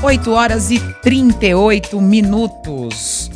8 horas e 38 minutos.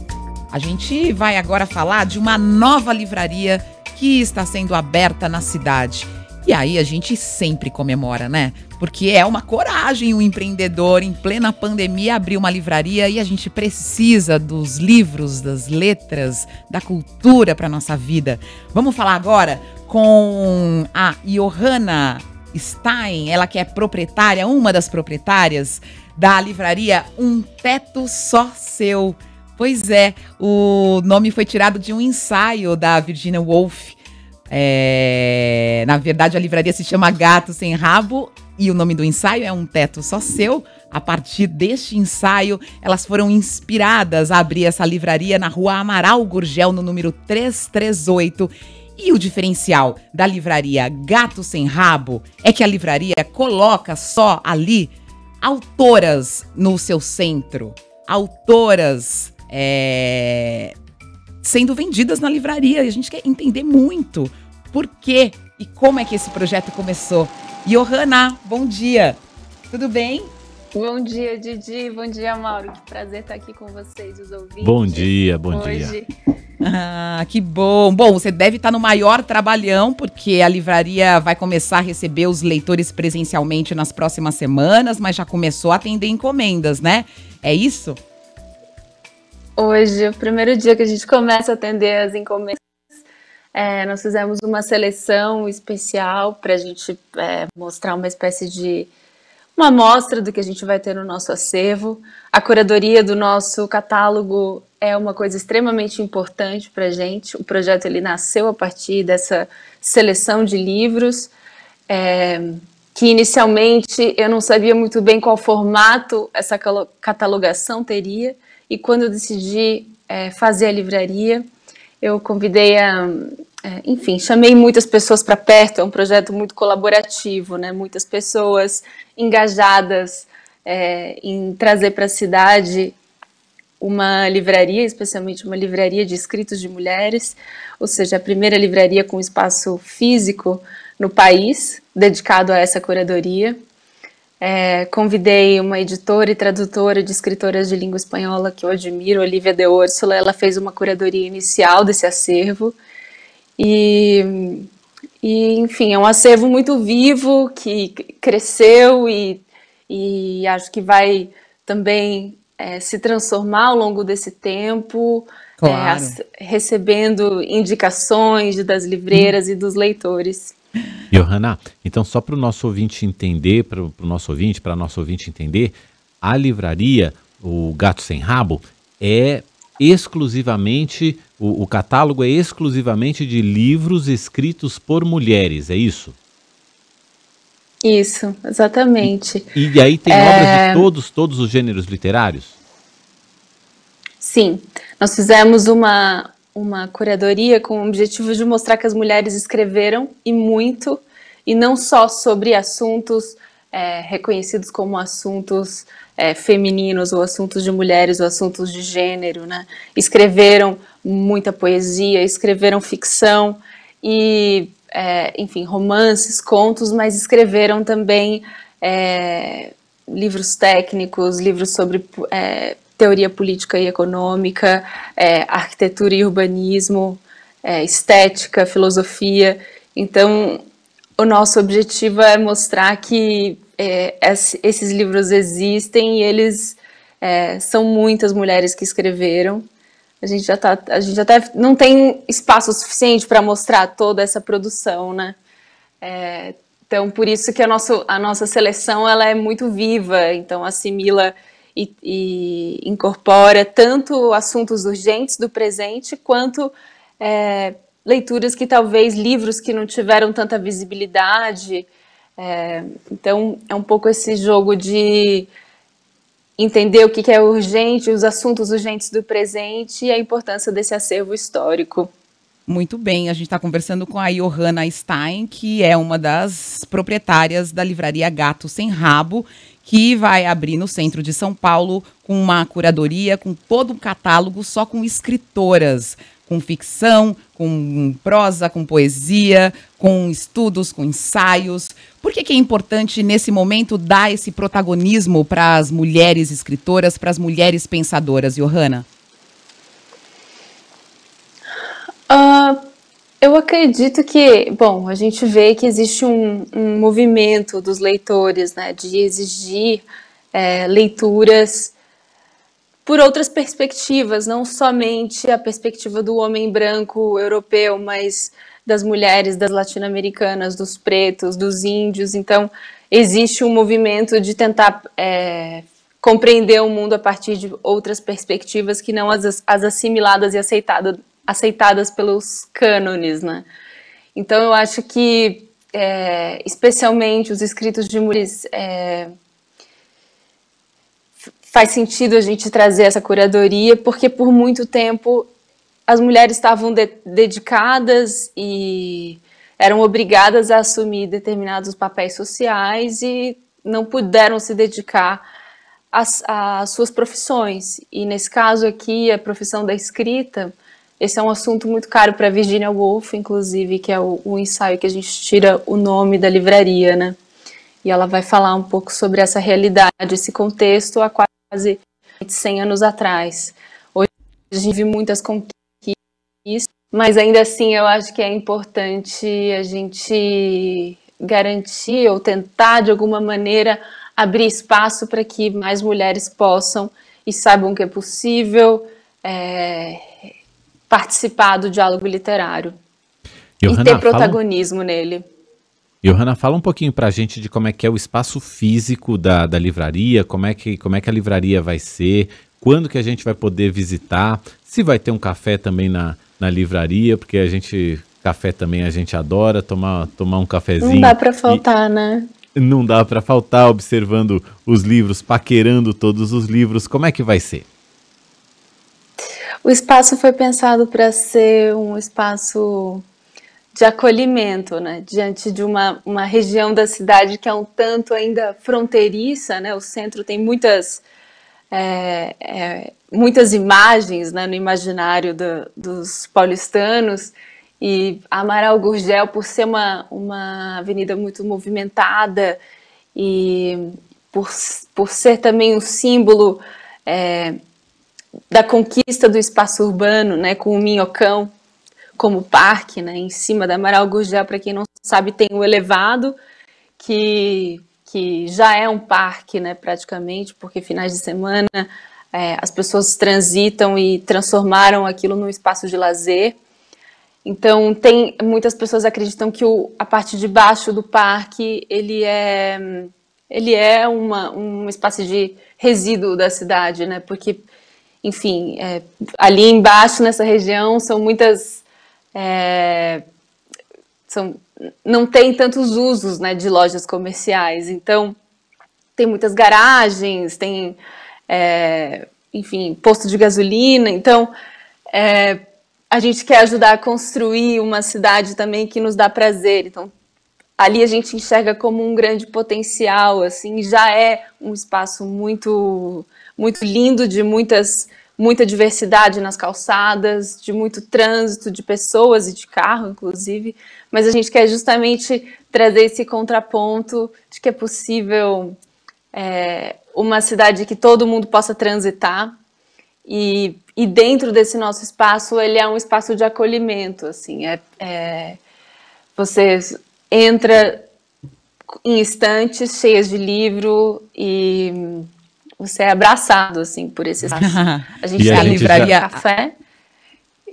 A gente vai agora falar de uma nova livraria que está sendo aberta na cidade. E aí a gente sempre comemora, né? Porque é uma coragem um empreendedor em plena pandemia abrir uma livraria e a gente precisa dos livros, das letras, da cultura para nossa vida. Vamos falar agora com a Johanna Stein, ela que é proprietária, uma das proprietárias da livraria Um Teto Só Seu. Pois é, o nome foi tirado de um ensaio da Virginia Woolf. É, na verdade, a livraria se chama Gato Sem Rabo e o nome do ensaio é Um Teto Só Seu. A partir deste ensaio, elas foram inspiradas a abrir essa livraria na rua Amaral Gurgel, no número 338. E o diferencial da livraria Gato Sem Rabo é que a livraria coloca só ali autoras no seu centro, autoras é, sendo vendidas na livraria. E a gente quer entender muito por quê e como é que esse projeto começou. Johanna, bom dia! Tudo bem? Bom dia, Didi. Bom dia, Mauro. Que prazer estar aqui com vocês, os ouvintes. Bom dia, bom Hoje. dia. Ah, que bom. Bom, você deve estar no maior trabalhão, porque a livraria vai começar a receber os leitores presencialmente nas próximas semanas, mas já começou a atender encomendas, né? É isso? Hoje, é o primeiro dia que a gente começa a atender as encomendas. É, nós fizemos uma seleção especial para a gente é, mostrar uma espécie de uma amostra do que a gente vai ter no nosso acervo. A curadoria do nosso catálogo é uma coisa extremamente importante para a gente. O projeto ele nasceu a partir dessa seleção de livros, é, que inicialmente eu não sabia muito bem qual formato essa catalogação teria, e quando eu decidi é, fazer a livraria, eu convidei a, é, enfim, chamei muitas pessoas para perto, é um projeto muito colaborativo, né? muitas pessoas engajadas é, em trazer para a cidade uma livraria, especialmente uma livraria de escritos de mulheres, ou seja, a primeira livraria com espaço físico no país, dedicado a essa curadoria. É, convidei uma editora e tradutora de escritoras de língua espanhola que eu admiro, Olivia de Úrsula, ela fez uma curadoria inicial desse acervo, e, e enfim, é um acervo muito vivo, que cresceu e, e acho que vai também é, se transformar ao longo desse tempo, é, claro. é, recebendo indicações das livreiras e dos leitores. Johanna, então só para o nosso ouvinte entender, para o nosso ouvinte, para nosso ouvinte entender, a livraria, o Gato Sem Rabo, é exclusivamente, o, o catálogo é exclusivamente de livros escritos por mulheres, é isso? Isso, exatamente. E, e aí tem é... obras de todos, todos os gêneros literários? Sim, nós fizemos uma, uma curadoria com o objetivo de mostrar que as mulheres escreveram e muito, e não só sobre assuntos é, reconhecidos como assuntos é, femininos, ou assuntos de mulheres, ou assuntos de gênero, né? Escreveram muita poesia, escreveram ficção, e é, enfim, romances, contos, mas escreveram também é, livros técnicos, livros sobre é, teoria política e econômica, é, arquitetura e urbanismo, é, estética, filosofia. Então, o nosso objetivo é mostrar que é, esses livros existem e eles são muitas mulheres que escreveram a gente já tá, a gente até não tem espaço suficiente para mostrar toda essa produção, né? É, então, por isso que a, nosso, a nossa seleção ela é muito viva, então assimila e, e incorpora tanto assuntos urgentes do presente quanto é, leituras que talvez livros que não tiveram tanta visibilidade. É, então, é um pouco esse jogo de entender o que é urgente, os assuntos urgentes do presente e a importância desse acervo histórico. Muito bem, a gente está conversando com a Johanna Stein, que é uma das proprietárias da livraria Gato Sem Rabo, que vai abrir no centro de São Paulo com uma curadoria, com todo um catálogo só com escritoras, com ficção, com prosa, com poesia, com estudos, com ensaios. Por que, que é importante, nesse momento, dar esse protagonismo para as mulheres escritoras, para as mulheres pensadoras, Johanna? Uh, eu acredito que, bom, a gente vê que existe um, um movimento dos leitores, né, de exigir é, leituras por outras perspectivas, não somente a perspectiva do homem branco europeu, mas das mulheres, das latino-americanas, dos pretos, dos índios. Então, existe um movimento de tentar é, compreender o mundo a partir de outras perspectivas que não as, as assimiladas e aceitadas pelos cânones, né? Então, eu acho que, é, especialmente os escritos de mulheres é, faz sentido a gente trazer essa curadoria, porque por muito tempo as mulheres estavam de dedicadas e eram obrigadas a assumir determinados papéis sociais e não puderam se dedicar às, às suas profissões. E nesse caso aqui, a profissão da escrita, esse é um assunto muito caro para Virginia Woolf, inclusive, que é o, o ensaio que a gente tira o nome da livraria, né? E ela vai falar um pouco sobre essa realidade, esse contexto há quase 100 anos atrás. Hoje a gente vive muitas conquistas, mas ainda assim eu acho que é importante a gente garantir ou tentar de alguma maneira abrir espaço para que mais mulheres possam e saibam que é possível é, participar do diálogo literário e, e Hannah, ter protagonismo fala... nele. Johanna, fala um pouquinho para a gente de como é que é o espaço físico da, da livraria, como é, que, como é que a livraria vai ser, quando que a gente vai poder visitar, se vai ter um café também na, na livraria, porque a gente, café também a gente adora, tomar, tomar um cafezinho. Não dá para faltar, e... né? Não dá para faltar, observando os livros, paquerando todos os livros, como é que vai ser? O espaço foi pensado para ser um espaço de acolhimento, né? Diante de uma, uma região da cidade que é um tanto ainda fronteiriça, né? O centro tem muitas é, é, muitas imagens né, no imaginário do, dos paulistanos e Amaral Gurgel, por ser uma, uma avenida muito movimentada e por, por ser também um símbolo é, da conquista do espaço urbano, né, com o minhocão, como parque, né? Em cima da Amaral Gurgel, para quem não sabe, tem o elevado, que, que já é um parque, né? Praticamente, porque finais de semana é, as pessoas transitam e transformaram aquilo num espaço de lazer. Então, tem muitas pessoas acreditam que o, a parte de baixo do parque ele é ele é uma, um espaço de resíduo da cidade, né? Porque, enfim, é, ali embaixo nessa região são muitas é, são, não tem tantos usos né, de lojas comerciais. Então, tem muitas garagens, tem, é, enfim, posto de gasolina. Então, é, a gente quer ajudar a construir uma cidade também que nos dá prazer. Então, ali a gente enxerga como um grande potencial, assim, já é um espaço muito, muito lindo de muitas muita diversidade nas calçadas, de muito trânsito de pessoas e de carro, inclusive, mas a gente quer justamente trazer esse contraponto de que é possível é, uma cidade que todo mundo possa transitar e, e, dentro desse nosso espaço ele é um espaço de acolhimento, assim, é, é você entra em estantes cheias de livro e você é abraçado, assim, por esses. a gente tem a, tá livraria já... Ah. Café.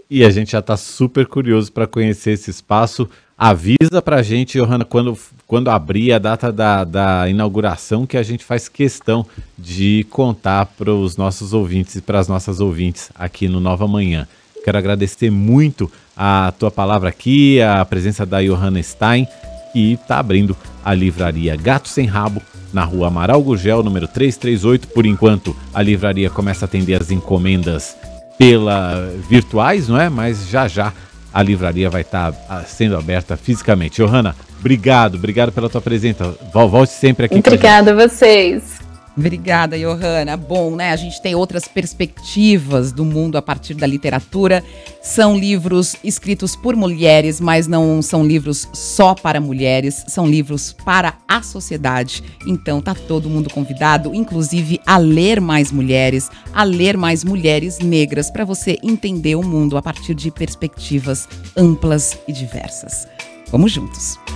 E a gente já está super curioso para conhecer esse espaço. Avisa para a gente, Johanna, quando, quando abrir a data da, da inauguração, que a gente faz questão de contar para os nossos ouvintes e para as nossas ouvintes aqui no Nova Manhã. Quero agradecer muito a tua palavra aqui, a presença da Johanna Stein, que está abrindo a livraria Gato Sem Rabo na rua Amaral Gugel, número 338. Por enquanto, a livraria começa a atender as encomendas pela virtuais, não é? Mas já já a livraria vai estar tá, sendo aberta fisicamente. Johanna, obrigado, obrigado pela tua presença. Volte sempre aqui. Obrigada a vocês. Obrigada, Johanna. Bom, né? A gente tem outras perspectivas do mundo a partir da literatura. São livros escritos por mulheres, mas não são livros só para mulheres, são livros para a sociedade. Então, tá todo mundo convidado, inclusive a ler mais mulheres, a ler mais mulheres negras para você entender o mundo a partir de perspectivas amplas e diversas. Vamos juntos.